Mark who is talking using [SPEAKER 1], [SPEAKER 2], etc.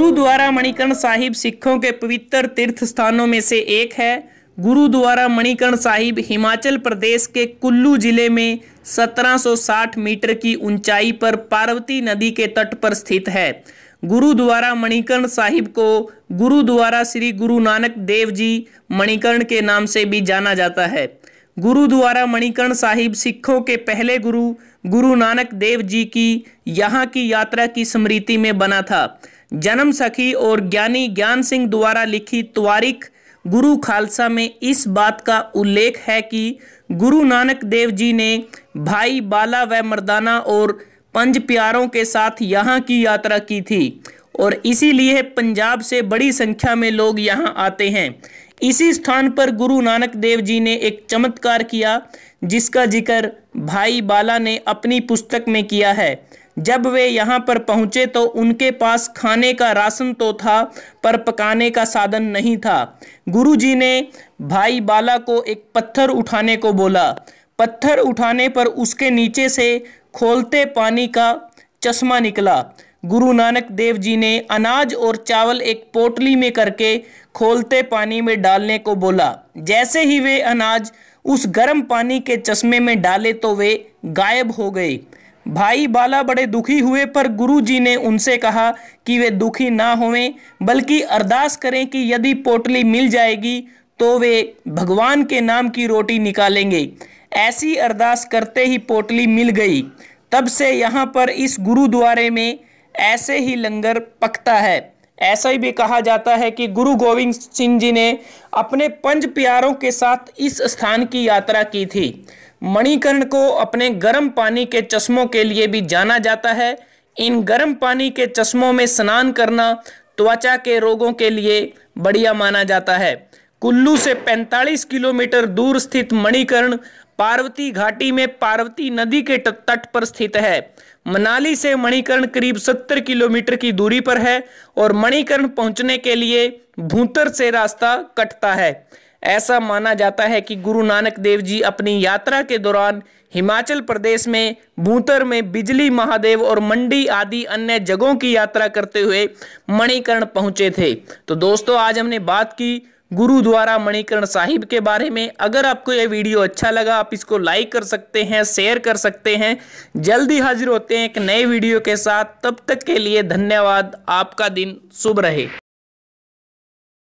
[SPEAKER 1] गुरुद्वारा मणिकर्ण साहिब सिखों के पवित्र तीर्थ स्थानों में से एक है गुरुद्वारा मणिकर्ण साहिब हिमाचल प्रदेश के कुल्लू जिले में 1760 मीटर की ऊंचाई पर पार्वती नदी के तट पर स्थित है गुरुद्वारा मणिकर्ण साहिब को गुरुद्वारा श्री गुरु नानक देव जी मणिकर्ण के नाम से भी जाना जाता है गुरुद्वारा मणिकर्ण साहिब सिखों के पहले गुरु गुरु नानक देव जी की यहाँ की यात्रा की स्मृति में बना था जन्म सखी और ज्ञानी ज्ञान सिंह द्वारा लिखी त्वारिक गुरु खालसा में इस बात का उल्लेख है कि गुरु नानक देव जी ने भाई बाला व मर्दाना और पंज प्यारों के साथ यहाँ की यात्रा की थी और इसीलिए पंजाब से बड़ी संख्या में लोग यहाँ आते हैं इसी स्थान पर गुरु नानक देव जी ने एक चमत्कार किया जिसका जिक्र भाई बाला ने अपनी पुस्तक में किया है जब वे यहाँ पर पहुँचे तो उनके पास खाने का राशन तो था पर पकाने का साधन नहीं था गुरुजी ने भाई बाला को एक पत्थर उठाने को बोला पत्थर उठाने पर उसके नीचे से खोलते पानी का चश्मा निकला गुरु नानक देव जी ने अनाज और चावल एक पोटली में करके खोलते पानी में डालने को बोला जैसे ही वे अनाज उस गर्म पानी के चश्मे में डाले तो वे गायब हो गए भाई बाला बड़े दुखी हुए पर गुरुजी ने उनसे कहा कि वे दुखी ना होवें बल्कि अरदास करें कि यदि पोटली मिल जाएगी तो वे भगवान के नाम की रोटी निकालेंगे ऐसी अरदास करते ही पोटली मिल गई तब से यहाँ पर इस गुरुद्वारे में ऐसे ही लंगर पकता है ऐसा ही भी कहा जाता है कि गुरु गोविंद सिंह जी ने अपने पंच प्यारों के साथ इस स्थान की यात्रा की थी मणिकर्ण को अपने गर्म पानी के चश्मों के लिए भी जाना जाता है इन गर्म पानी के चश्मों में स्नान करना त्वचा के रोगों के लिए बढ़िया माना जाता है कुल्लू से 45 किलोमीटर दूर स्थित मणिकर्ण पार्वती घाटी में पार्वती नदी के तट पर स्थित है मनाली से मणिकर्ण करीब 70 किलोमीटर की दूरी पर है और मणिकर्ण पहुंचने के लिए भूतर से रास्ता कटता है ऐसा माना जाता है कि गुरु नानक देव जी अपनी यात्रा के दौरान हिमाचल प्रदेश में भूतर में बिजली महादेव और मंडी आदि अन्य जगहों की यात्रा करते हुए मणिकर्ण पहुंचे थे तो दोस्तों आज हमने बात की गुरु द्वारा मणिकरण साहिब के बारे में अगर आपको यह वीडियो अच्छा लगा आप इसको लाइक कर सकते हैं शेयर कर सकते हैं जल्दी हाजिर होते हैं एक नए वीडियो के साथ तब तक के लिए धन्यवाद आपका दिन शुभ रहे